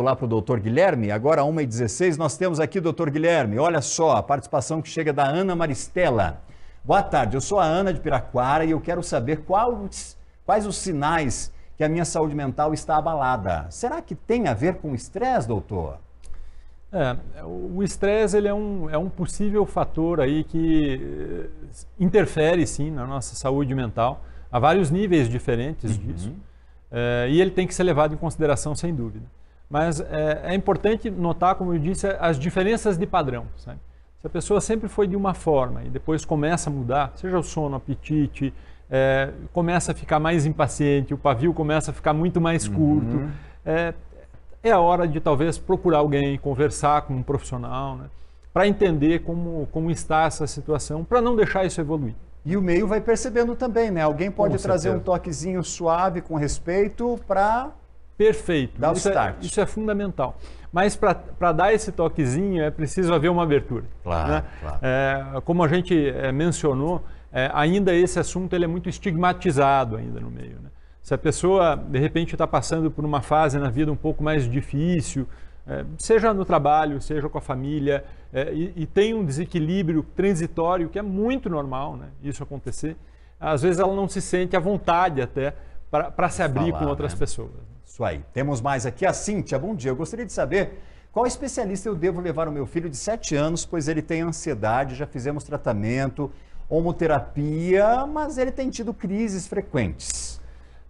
lá para o doutor Guilherme, agora 1h16, nós temos aqui o doutor Guilherme. Olha só, a participação que chega da Ana Maristela. Boa tarde, eu sou a Ana de Piraquara e eu quero saber quais, quais os sinais que a minha saúde mental está abalada. Será que tem a ver com estresse, doutor? É, o estresse ele é, um, é um possível fator aí que eh, interfere sim na nossa saúde mental. Há vários níveis diferentes uhum. disso. É, e ele tem que ser levado em consideração, sem dúvida. Mas é, é, importante notar, como eu disse, as diferenças de padrão. Sabe? Se a pessoa sempre foi de uma forma e depois começa a mudar, seja o sono, o apetite, é, começa a ficar mais impaciente, o pavio começa a ficar muito mais uhum. curto, uhum. é, é a hora de talvez procurar alguém, conversar com um profissional, né? para entender como, como está essa situação, para não deixar isso evoluir. E o meio vai percebendo também, né? Alguém pode com trazer certeza. um toquezinho suave com respeito para Perfeito. Dá o isso é- start. É, isso é fundamental. Mas para dar esse toquezinho é preciso haver uma abertura. Claro. Né? claro. É, como a gente é, mencionou, é, ainda esse assunto ele é muito estigmatizado ainda no meio. Né? Se a pessoa de repente está passando por uma fase na vida um pouco mais difícil, é, seja no trabalho, seja com a família, é, e, e, tem um desequilíbrio transitório que é muito normal, né, isso acontecer. Às vezes ela não se sente à vontade até para se abrir Falar, com outras né? pessoas. Né? Isso aí. Temos mais aqui a Cíntia. Bom dia. Eu gostaria de saber qual especialista eu devo levar o meu filho de 7 anos, pois ele tem ansiedade, já fizemos tratamento, homoterapia, mas ele tem tido crises frequentes.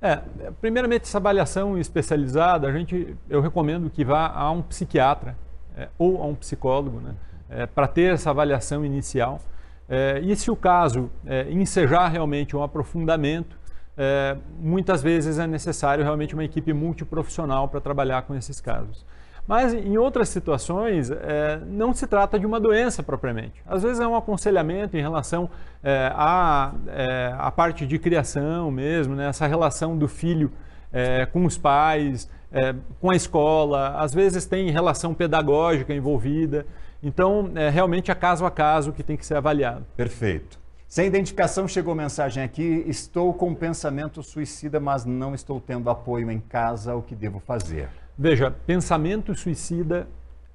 É, primeiramente, essa avaliação especializada, a gente, eu recomendo que vá a um psiquiatra é, ou a um psicólogo, né, é, para ter essa avaliação inicial. É, e se o caso é, ensejar realmente um aprofundamento, é, muitas vezes é necessário realmente uma equipe multiprofissional para trabalhar com esses casos. Mas em outras situações, é, não se trata de uma doença propriamente. Às vezes é um aconselhamento em relação é, à, é, parte de criação mesmo, né? essa relação do filho é, com os pais, é, com a escola, às vezes tem relação pedagógica envolvida. Então, é, realmente é caso a caso que tem que ser avaliado. Perfeito. Sem identificação, chegou mensagem aqui. Estou com um pensamento suicida, mas não estou tendo apoio em casa. O que devo fazer? Veja, pensamento suicida,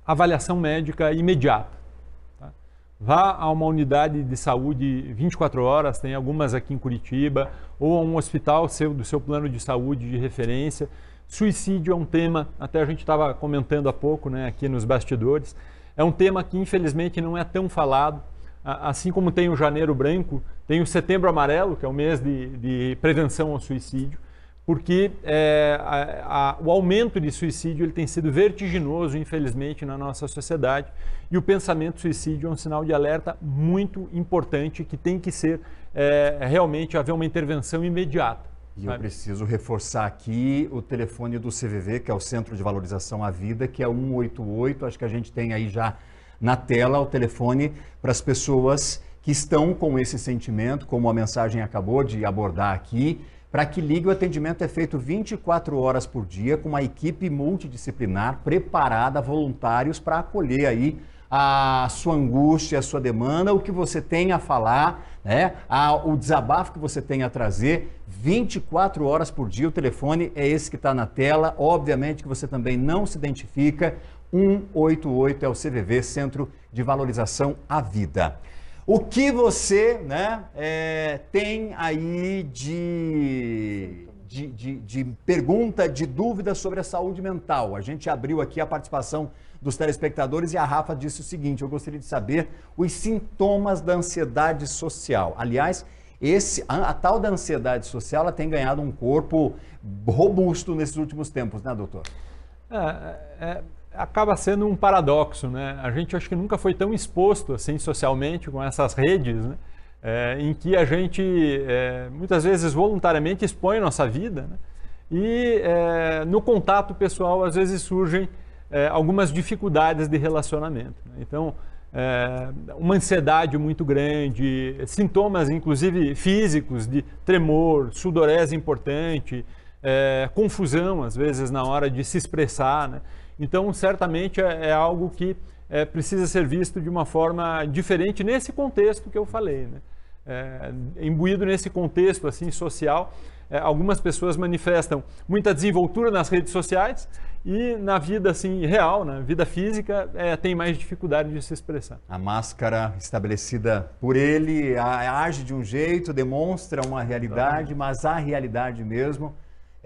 avaliação médica imediata. Tá? Vá a uma unidade de saúde 24 horas, tem algumas aqui em Curitiba, ou a um hospital seu, do seu plano de saúde de referência. Suicídio é um tema, até a gente estava comentando há pouco né, aqui nos bastidores, é um tema que infelizmente não é tão falado assim como tem o janeiro branco, tem o setembro amarelo, que é o mês de, de prevenção ao suicídio, porque é, a, a, o aumento de suicídio ele tem sido vertiginoso, infelizmente, na nossa sociedade. E o pensamento suicídio é um sinal de alerta muito importante que tem que ser é, realmente haver uma intervenção imediata. E eu preciso reforçar aqui o telefone do CVV, que é o Centro de Valorização à Vida, que é 188. Acho que a gente tem aí já na tela, o telefone, para as pessoas que estão com esse sentimento, como a mensagem acabou de abordar aqui, para que ligue, o atendimento é feito 24 horas por dia com uma equipe multidisciplinar preparada, voluntários para acolher aí a sua angústia, a sua demanda, o que você tem a falar, né? A, o desabafo que você tem a trazer, 24 horas por dia. O telefone é esse que está na tela. Obviamente que você também não se identifica. 188 é o CVV, Centro de Valorização à Vida. O que você né, é, tem aí de, de, de, de pergunta, de dúvida sobre a saúde mental? A gente abriu aqui a participação dos telespectadores e a Rafa disse o seguinte: eu gostaria de saber os sintomas da ansiedade social. Aliás, esse, a, a, tal da ansiedade social ela tem ganhado um corpo robusto nesses últimos tempos, né, doutor? É, é, acaba sendo um paradoxo, né? A gente acho que nunca foi tão exposto assim socialmente com essas redes, né? É, em que a gente é, muitas vezes voluntariamente expõe nossa vida né? e é, no contato pessoal às vezes surgem é, algumas dificuldades de relacionamento. Né? Então, é, uma ansiedade muito grande, sintomas inclusive físicos de tremor, sudorese importante, é, confusão às vezes na hora de se expressar, né? Então, certamente é, é algo que é, precisa ser visto de uma forma diferente nesse contexto que eu falei, né? É, imbuído nesse contexto assim social, é, algumas pessoas manifestam muita desenvoltura nas redes sociais e na vida assim real, na vida física, é, tem mais dificuldade de se expressar. A máscara estabelecida por ele age de um jeito, demonstra uma realidade, mas a realidade mesmo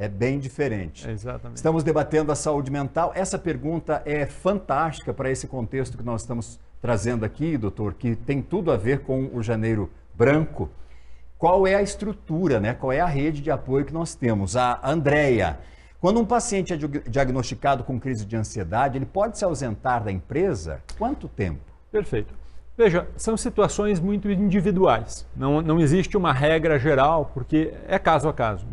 é bem diferente. exatamente. Estamos debatendo a saúde mental. Essa pergunta é fantástica para esse contexto que nós estamos trazendo aqui, doutor, que tem tudo a ver com o janeiro branco. Qual é a estrutura, né? qual é a rede de apoio que nós temos? A Andrea. Quando um paciente é diagnosticado com crise de ansiedade, ele pode se ausentar da empresa? Quanto tempo? Perfeito. Veja, são situações muito individuais. Não, não existe uma regra geral, porque é caso a caso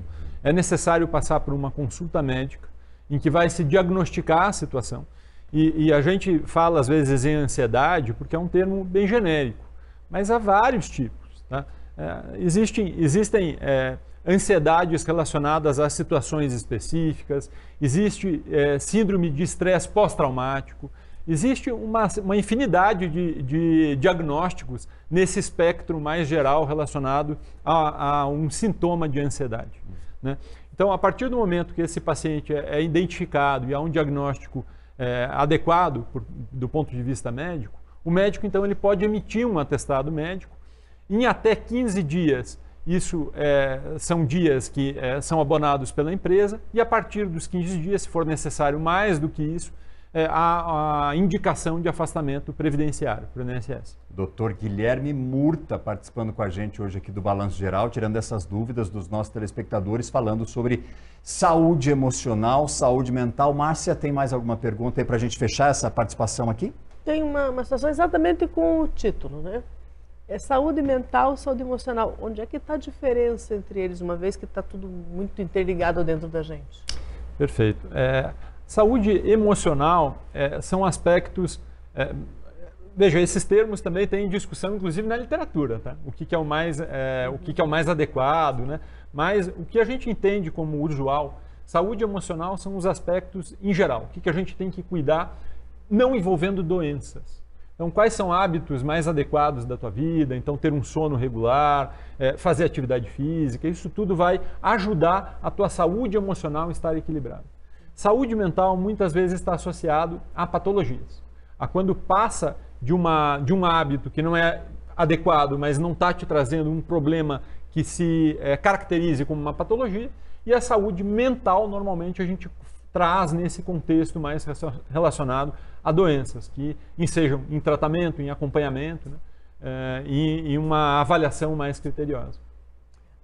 é necessário passar por uma consulta médica em que vai se diagnosticar a situação. E, e, a gente fala às vezes em ansiedade porque é um termo bem genérico, mas há vários tipos. Tá? É, existem existem é, ansiedades relacionadas a situações específicas, existe é, síndrome de estresse pós-traumático, existe uma, uma infinidade de, de, diagnósticos nesse espectro mais geral relacionado a, a um sintoma de ansiedade. Né? Então, a partir do momento que esse paciente é, é identificado e há um diagnóstico é, adequado por, do ponto de vista médico, o médico, então, ele pode emitir um atestado médico. Em até 15 dias, isso é, são dias que é, são abonados pela empresa e a partir dos 15 dias, se for necessário mais do que isso, é, a, a, indicação de afastamento previdenciário para o INSS. Doutor Guilherme Murta participando com a gente hoje aqui do Balanço Geral, tirando essas dúvidas dos nossos telespectadores, falando sobre saúde emocional, saúde mental. Márcia, tem mais alguma pergunta aí para a gente fechar essa participação aqui? Tem uma, uma situação exatamente com o título, né? É saúde mental, saúde emocional. Onde é que está a diferença entre eles, uma vez que está tudo muito interligado dentro da gente? Perfeito. É, Saúde emocional é, são aspectos. É, veja, esses termos também têm discussão, inclusive na literatura, tá? O que, que é o mais, é, o que, que é o mais adequado, né? Mas o que a gente entende como usual, saúde emocional são os aspectos em geral. O que, que a gente tem que cuidar, não envolvendo doenças. Então, quais são hábitos mais adequados da tua vida? Então, ter um sono regular, é, fazer atividade física, isso tudo vai ajudar a tua saúde emocional a estar equilibrada. Saúde mental muitas vezes está associado a patologias, a quando passa de, uma, de um hábito que não é adequado, mas não está te trazendo um problema que se é, caracterize como uma patologia, e a saúde mental normalmente a gente traz nesse contexto mais relacionado a doenças que sejam em tratamento, em acompanhamento né? é, e, e uma avaliação mais criteriosa.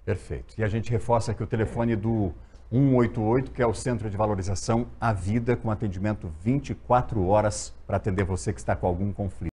Perfeito. E a gente reforça aqui o telefone do 188, que é o Centro de Valorização à Vida, com atendimento 24 horas para atender você que está com algum conflito.